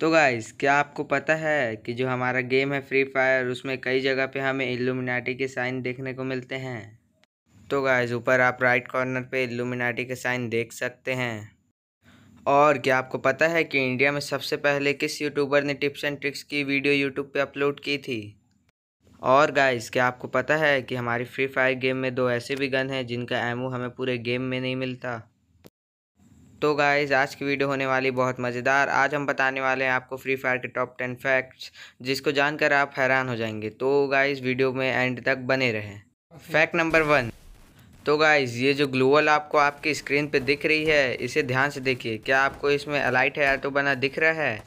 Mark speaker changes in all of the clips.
Speaker 1: तो गाइस क्या आपको पता है कि जो हमारा गेम है फ्री फायर उसमें कई जगह पे हमें इल्यूमिनाटी के साइन देखने को मिलते हैं तो गाइस ऊपर आप राइट कॉर्नर पे एलुमिनाटी के साइन देख सकते हैं और क्या आपको पता है कि इंडिया में सबसे पहले किस यूट्यूबर ने टिप्स एंड ट्रिक्स की वीडियो यूट्यूब पर अपलोड की थी और गाइस क्या आपको पता है कि हमारी फ्री फायर गेम में दो ऐसे भी गन हैं जिनका एमओ हमें पूरे गेम में नहीं मिलता तो गाइज आज की वीडियो होने वाली बहुत मज़ेदार आज हम बताने वाले हैं आपको फ्री फायर के टॉप टेन फैक्ट्स जिसको जानकर आप हैरान हो जाएंगे तो गाइज वीडियो में एंड तक बने रहें फैक्ट नंबर वन तो गाइज ये जो ग्लोअल आपको आपकी स्क्रीन पे दिख रही है इसे ध्यान से देखिए क्या आपको इसमें अलाइट हयाटो तो बना दिख रहा है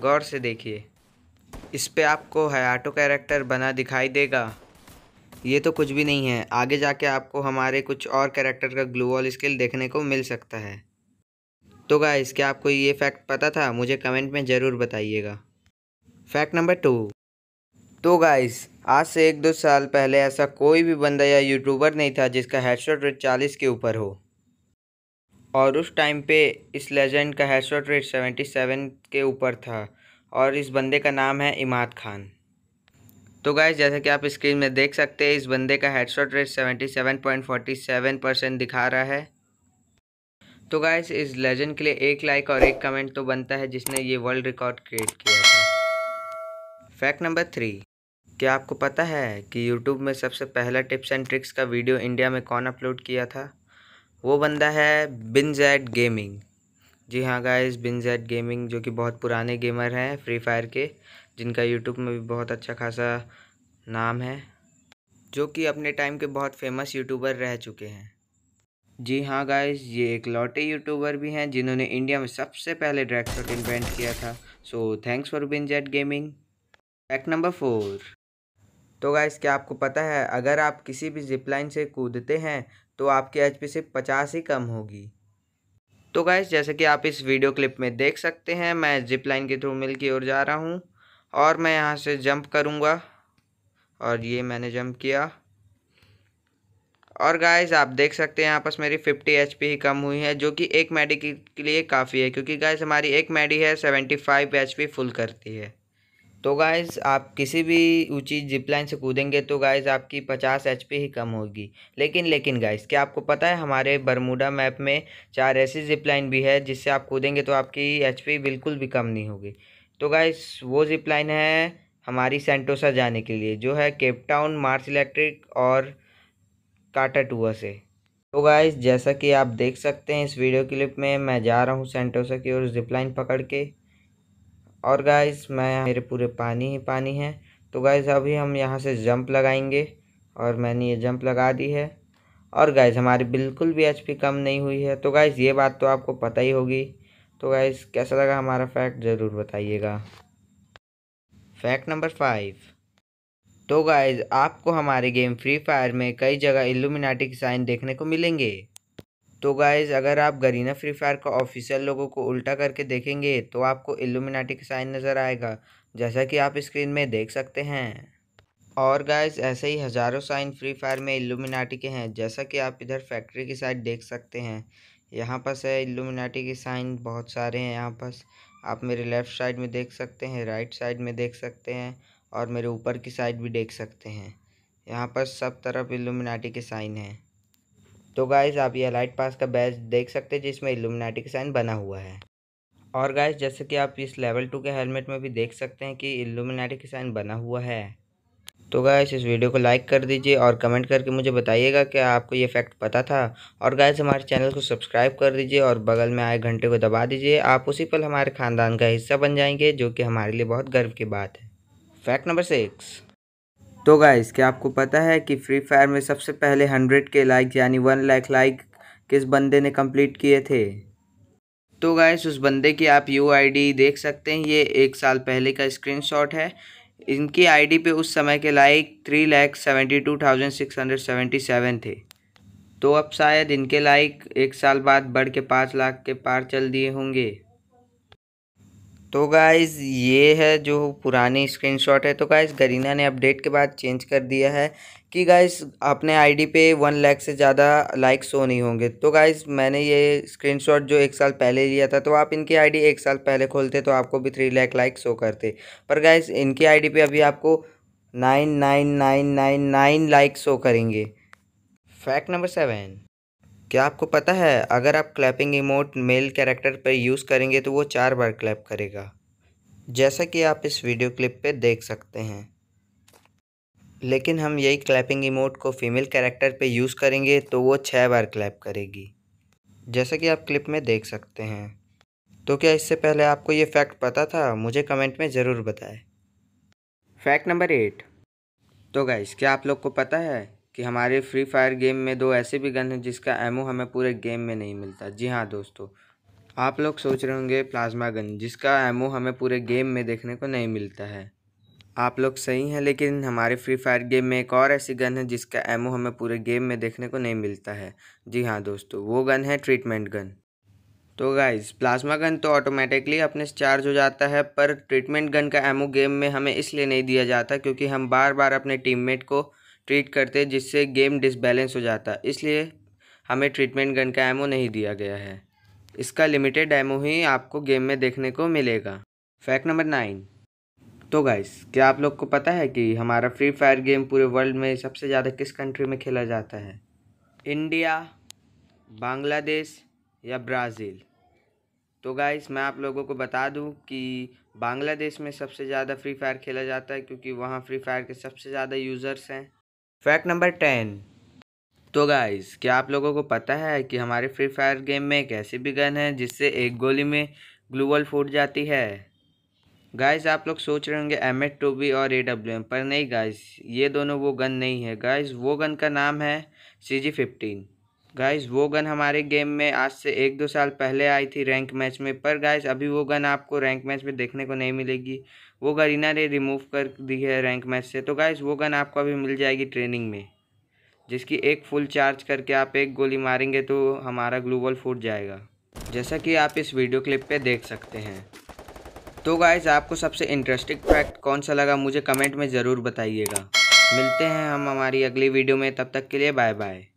Speaker 1: गौर से देखिए इस पर आपको हयाटो कैरेक्टर बना दिखाई देगा ये तो कुछ भी नहीं है आगे जाके आपको हमारे कुछ और कैरेक्टर का ग्लोअल स्किल देखने को मिल सकता है तो गाइस क्या आपको ये फैक्ट पता था मुझे कमेंट में ज़रूर बताइएगा फैक्ट नंबर टू तो गाइस आज से एक दो साल पहले ऐसा कोई भी बंदा या यूट्यूबर नहीं था जिसका हेडशॉट रेट चालीस के ऊपर हो और उस टाइम पे इस लेजेंड का हेडशॉट रेट सेवेंटी सेवन के ऊपर था और इस बंदे का नाम है इमाद खान तो गाइस जैसा कि आप स्क्रीन में देख सकते हैं इस बंदे का headshot rate seventy seven point forty seven percent दिखा रहा है तो गाइस इस लेजेंड के लिए एक लाइक और एक कमेंट तो बनता है जिसने ये वर्ल्ड रिकॉर्ड क्रिएट किया था फैक्ट नंबर थ्री क्या आपको पता है कि यूट्यूब में सबसे पहला टिप्स एंड ट्रिक्स का वीडियो इंडिया में कौन अपलोड किया था वो बंदा है बिनजैड गेमिंग जी हाँ गाइस बिनजैड गेमिंग जो कि बहुत पुराने गेमर हैं फ्री फायर के जिनका यूट्यूब में भी बहुत अच्छा खासा नाम है जो कि अपने टाइम के बहुत फेमस यूट्यूबर रह चुके हैं जी हाँ गाइस ये एक लौटे यूट्यूबर भी हैं जिन्होंने इंडिया में सबसे पहले ड्रैग शॉट इन्वेंट किया था सो थैंक्स फॉर बिन जेट गेमिंग फैक्ट नंबर फोर तो गाइस क्या आपको पता है अगर आप किसी भी जिप लाइन से कूदते हैं तो आपकी एच पी सिर्फ पचास ही कम होगी तो गाइस जैसे कि आप इस वीडियो क्लिप में देख सकते हैं मैं जिप लाइन के थ्रू मिल की ओर जा रहा हूँ और मैं यहाँ से जंप करूँगा और ये मैंने जंप किया और गाइज आप देख सकते हैं यहाँ मेरी 50 एच ही कम हुई है जो कि एक मैडी के लिए काफ़ी है क्योंकि गाइज हमारी एक मैडी है 75 फाइव एच फुल करती है तो गाइज़ आप किसी भी ऊंची जिपलाइन से कूदेंगे तो गाइज़ आपकी 50 एच ही कम होगी लेकिन लेकिन गाइज़ क्या आपको पता है हमारे बरमूडा मैप में चार ऐसी जिपलाइन भी है जिससे आप कूदेंगे तो आपकी एच बिल्कुल भी कम नहीं होगी तो गाइज़ वो जिपलाइन है हमारी सेंटोसा जाने के लिए जो है केप टाउन मार्स इलेक्ट्रिक और काटा टूआ से तो गाइस जैसा कि आप देख सकते हैं इस वीडियो क्लिप में मैं जा रहा हूँ सेंटोसा की ओर जिपलाइन पकड़ के और गाइस मैं मेरे पूरे पानी ही पानी है तो गाइस अभी हम यहाँ से जंप लगाएंगे और मैंने ये जंप लगा दी है और गाइस हमारी बिल्कुल भी एच कम नहीं हुई है तो गाइस ये बात तो आपको पता ही होगी तो गाइस कैसा लगा हमारा फैक्ट ज़रूर बताइएगा फैक्ट नंबर फाइव तो गाइज आपको हमारे गेम फ्री फायर में कई जगह इल्यूमिनाटी के साइन देखने को मिलेंगे तो गाइज अगर आप गरीना फ्री फायर का ऑफिशियल लोगों को उल्टा करके देखेंगे तो आपको इल्यूमिनाटी का साइन नज़र आएगा जैसा कि आप स्क्रीन में देख सकते हैं और गाइज ऐसे ही हज़ारों साइन फ्री फायर में इल्यूमिनाटी के हैं जैसा कि आप इधर फैक्ट्री की साइड देख सकते हैं यहाँ पास है इल्यूमिनाटी के साइन बहुत सारे हैं यहाँ पास आप मेरे लेफ़्ट साइड में देख सकते हैं राइट साइड में देख सकते हैं और मेरे ऊपर की साइड भी देख सकते हैं यहाँ पर सब तरफ इल्यूमिनाटी के साइन हैं तो गाइज आप यह लाइट पास का बैच देख सकते हैं जिसमें इल्यूमिनाटी का साइन बना हुआ है और गाइज जैसे कि आप इस लेवल टू के हेलमेट में भी देख सकते हैं कि इल्यूमिनाटी का साइन बना हुआ है तो गाइस इस वीडियो को लाइक कर दीजिए और कमेंट करके मुझे बताइएगा कि आपको ये फैक्ट पता था और गाइस हमारे चैनल को सब्सक्राइब कर दीजिए और बगल में आए घंटे को दबा दीजिए आप उसी पल हमारे ख़ानदान का हिस्सा बन जाएंगे जो कि हमारे लिए बहुत गर्व की बात है फैक्ट नंबर सिक्स तो गाय क्या आपको पता है कि फ्री फायर में सबसे पहले हंड्रेड के लाइक यानी वन लाख लाइक किस बंदे ने कंप्लीट किए थे तो गाइस उस बंदे की आप यू आईडी देख सकते हैं ये एक साल पहले का स्क्रीनशॉट है इनकी आईडी पे उस समय के like three lakh seventy two thousand six hundred seventy seven थे तो अब शायद इनके लाइक एक साल बाद बढ़ के पाँच लाख के पार चल दिए होंगे तो गाइज़ ये है जो पुरानी स्क्रीनशॉट है तो गाइज़ गरीना ने अपडेट के बाद चेंज कर दिया है कि गाइज़ अपने आईडी पे वन लाख से ज़्यादा लाइक शो नहीं होंगे तो गाइज़ मैंने ये स्क्रीनशॉट जो एक साल पहले लिया था तो आप इनकी आईडी एक साल पहले खोलते तो आपको भी थ्री लाख लाइक शो करते पर गाइज़ इनकी आई पे अभी आपको nine nine nine nine nine like show करेंगे फैक्ट नंबर सेवन क्या आपको पता है अगर आप क्लैपिंग इमोट मेल कैरेक्टर पर यूज़ करेंगे तो वो चार बार क्लैप करेगा जैसा कि आप इस वीडियो क्लिप पे देख सकते हैं लेकिन हम यही क्लैपिंग इमोट को फीमेल कैरेक्टर पे यूज़ करेंगे तो वो छः बार क्लैप करेगी जैसा कि आप क्लिप में देख सकते हैं तो क्या इससे पहले आपको ये फैक्ट पता था मुझे कमेंट में ज़रूर बताएं फैक्ट नंबर एट तो गाइस क्या आप लोग को पता है कि हमारे फ्री फायर गेम में दो ऐसे भी गन हैं जिसका एमओ हमें पूरे गेम में नहीं मिलता जी हाँ दोस्तों आप लोग सोच रहे होंगे प्लाज्मा गन जिसका एमओ हमें पूरे गेम में देखने को नहीं मिलता है आप लोग सही हैं लेकिन हमारे फ्री फायर गेम में एक और ऐसी गन है जिसका एमओ हमें पूरे गेम में देखने को नहीं मिलता है जी हाँ दोस्तों वो गन है ट्रीटमेंट गन तो गाइज प्लाज्मा गन तो ऑटोमेटिकली अपने से चार्ज हो जाता है पर ट्रीटमेंट गन का एमओ गेम में हमें इसलिए नहीं दिया जाता क्योंकि हम बार बार अपने टीममेट को ट्रीट करते हैं जिससे गेम डिसबैलेंस हो जाता इसलिए हमें ट्रीटमेंट गन का एमओ नहीं दिया गया है इसका लिमिटेड एमओ ही आपको गेम में देखने को मिलेगा फैक्ट नंबर नाइन तो गाइस क्या आप लोग को पता है कि हमारा फ्री फायर गेम पूरे वर्ल्ड में सबसे ज़्यादा किस कंट्री में खेला जाता है इंडिया बांग्लादेश या ब्राज़ील तो गाइस मैं आप लोगों को बता दूं कि बांग्लादेश में सबसे ज़्यादा फ्री फायर खेला जाता है क्योंकि वहाँ फ्री फायर के सबसे ज़्यादा यूज़र्स हैं फैक्ट नंबर टेन तो गाइस क्या आप लोगों को पता है कि हमारे फ्री फायर गेम में एक ऐसी भी गन है जिससे एक गोली में ग्लूवल फूट जाती है गाइस आप लोग सोच रहे होंगे एम एड टू बी और ए डब्ल्यू एम पर नहीं गाइस ये दोनों वो गन नहीं है गाइस वो गन का नाम है सी जी फिफ्टीन गाइस वो गन हमारे गेम में आज से एक दो साल पहले आई थी रैंक मैच में पर गाइस अभी वो गन आपको रैंक मैच में देखने को नहीं मिलेगी वो गरीना ने रिमूव कर दी है रैंक मैच से तो गाइस वो गन आपको अभी मिल जाएगी ट्रेनिंग में जिसकी एक फुल चार्ज करके आप एक गोली मारेंगे तो हमारा ग्लूबल फूट जाएगा जैसा कि आप इस वीडियो क्लिप पर देख सकते हैं तो गाइज़ आपको सबसे इंटरेस्टिंग फैक्ट कौन सा लगा मुझे कमेंट में ज़रूर बताइएगा मिलते हैं हम हमारी अगली वीडियो में तब तक के लिए बाय बाय